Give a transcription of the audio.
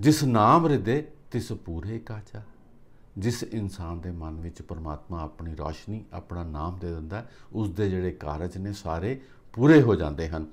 ਜਿਸ ਨਾਮ ਰਿਦੇ ਤਿਸ ਪੂਰੇ ਕਾਚਾ ਜਿਸ ਇਨਸਾਨ ਦੇ ਮਨ ਵਿੱਚ ਪਰਮਾਤਮਾ ਆਪਣੀ ਰੋਸ਼ਨੀ ਆਪਣਾ ਨਾਮ ਦੇ ਦਿੰਦਾ ਉਸ ਦੇ ਜਿਹੜੇ ਕਾਰਜ ਨੇ ਸਾਰੇ ਪੂਰੇ ਹੋ ਜਾਂਦੇ ਹਨ